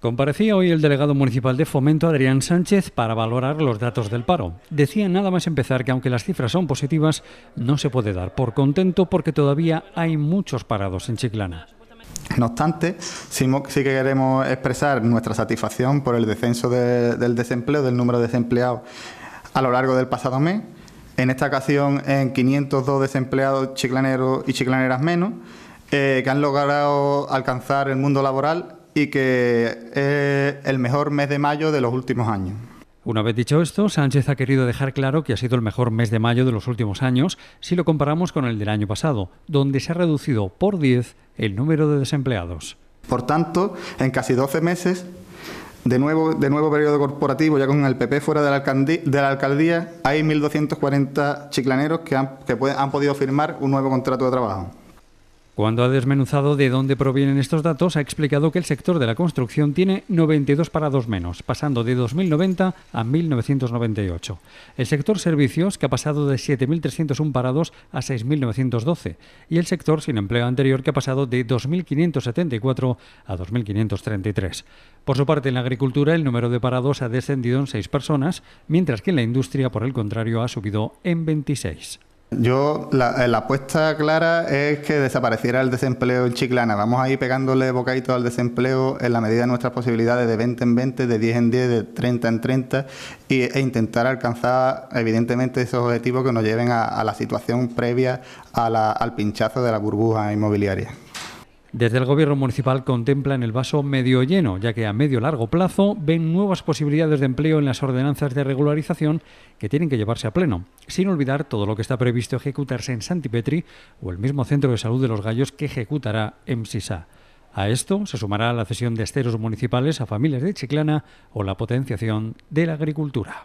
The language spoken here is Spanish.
Comparecía hoy el delegado municipal de Fomento, Adrián Sánchez, para valorar los datos del paro. Decía nada más empezar que aunque las cifras son positivas, no se puede dar por contento porque todavía hay muchos parados en Chiclana. No obstante, sí, que queremos expresar nuestra satisfacción por el descenso del desempleo, del número de desempleados a lo largo del pasado mes. En esta ocasión, en 502 desempleados chiclaneros y chiclaneras menos, eh, que han logrado alcanzar el mundo laboral y que es el mejor mes de mayo de los últimos años. Una vez dicho esto, Sánchez ha querido dejar claro que ha sido el mejor mes de mayo de los últimos años si lo comparamos con el del año pasado, donde se ha reducido por 10 el número de desempleados. Por tanto, en casi 12 meses, de nuevo, de nuevo periodo corporativo, ya con el PP fuera de la, alcaldía, de la hay 1.240 chiclaneros que, han podido firmar un nuevo contrato de trabajo. Cuando ha desmenuzado de dónde provienen estos datos, ha explicado que el sector de la construcción tiene 92 parados menos, pasando de 2090 a 1998. El sector servicios, que ha pasado de 7.301 parados a 6.912. Y el sector sin empleo anterior, que ha pasado de 2.574 a 2.533. Por su parte, en la agricultura, el número de parados ha descendido en 6 personas, mientras que en la industria, por el contrario, ha subido en 26. Yo, la, apuesta clara es que desapareciera el desempleo en Chiclana. Vamos a ir pegándole bocaditos al desempleo en la medida de nuestras posibilidades de 20 en 20, de 10 en 10, de 30 en 30 e intentar alcanzar, evidentemente, esos objetivos que nos lleven a, la situación previa al pinchazo de la burbuja inmobiliaria. Desde el Gobierno Municipal contemplan el vaso medio lleno, ya que a medio largo plazo ven nuevas posibilidades de empleo en las ordenanzas de regularización que tienen que llevarse a pleno, sin olvidar todo lo que está previsto ejecutarse en Santipetri o el mismo Centro de Salud de los Gallos que ejecutará MSISA. A esto se sumará la cesión de esteros municipales a familias de Chiclana o la potenciación de la agricultura.